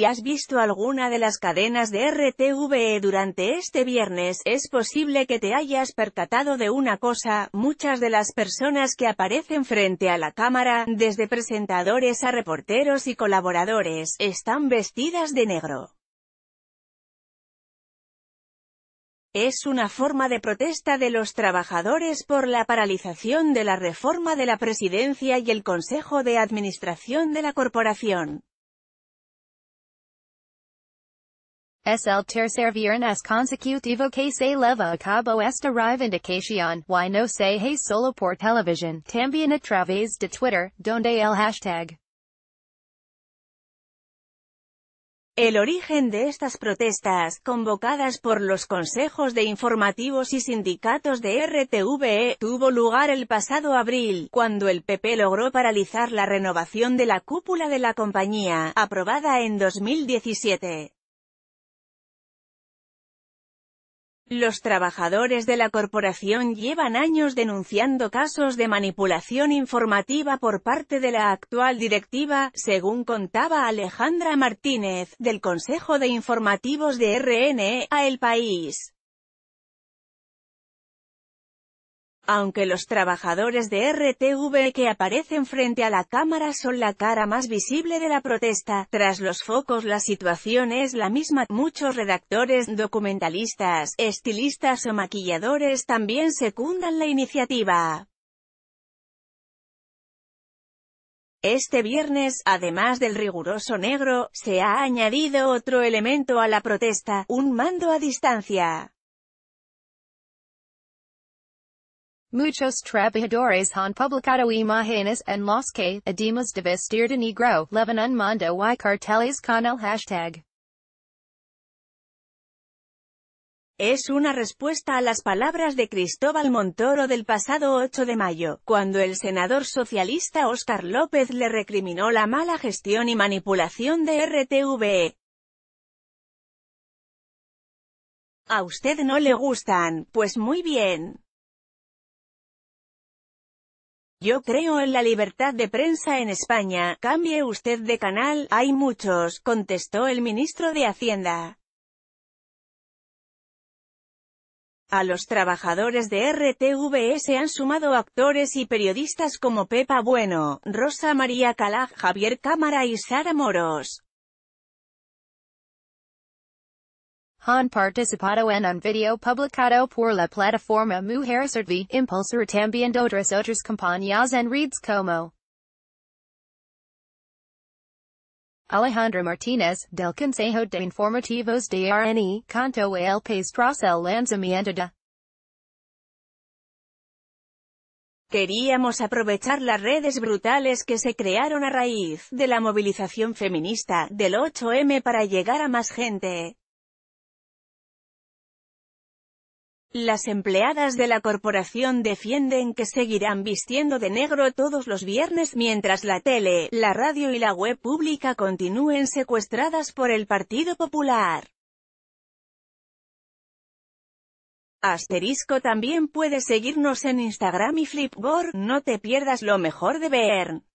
Si has visto alguna de las cadenas de RTVE durante este viernes, es posible que te hayas percatado de una cosa, muchas de las personas que aparecen frente a la cámara, desde presentadores a reporteros y colaboradores, están vestidas de negro. Es una forma de protesta de los trabajadores por la paralización de la reforma de la presidencia y el Consejo de Administración de la corporación. consecutivo que leva cabo esta y no se solo televisión, también a través de Twitter, donde el hashtag El origen de estas protestas, convocadas por los consejos de informativos y sindicatos de RTVE, tuvo lugar el pasado abril, cuando el PP logró paralizar la renovación de la cúpula de la compañía, aprobada en 2017. Los trabajadores de la corporación llevan años denunciando casos de manipulación informativa por parte de la actual directiva, según contaba Alejandra Martínez, del Consejo de Informativos de RNE a El País. Aunque los trabajadores de RTV que aparecen frente a la cámara son la cara más visible de la protesta, tras los focos la situación es la misma. Muchos redactores, documentalistas, estilistas o maquilladores también secundan la iniciativa. Este viernes, además del riguroso negro, se ha añadido otro elemento a la protesta, un mando a distancia. Muchos trabajadores han publicado imágenes en los que, edimos de vestir de negro, levan un mando y carteles con el hashtag. es una respuesta a las palabras de Cristóbal Montoro del pasado 8 de mayo, cuando el senador socialista Óscar López le recriminó la mala gestión y manipulación de RTVE. A usted no le gustan, pues muy bien. Yo creo en la libertad de prensa en España, cambie usted de canal, hay muchos, contestó el ministro de Hacienda. A los trabajadores de RTV se han sumado actores y periodistas como Pepa Bueno, Rosa María Calaj, Javier Cámara y Sara Moros. han participado en un video publicado por la plataforma Mujer Servi, impulsor también otras otras compañías en redes como Alejandra Martínez, del Consejo de Informativos de RNE, Canto el País tras el lanzamiento de Queríamos aprovechar las redes brutales que se crearon a raíz de la movilización feminista del 8M para llegar a más gente. Las empleadas de la corporación defienden que seguirán vistiendo de negro todos los viernes mientras la tele, la radio y la web pública continúen secuestradas por el Partido Popular. Asterisco también puede seguirnos en Instagram y Flipboard, no te pierdas lo mejor de Bern.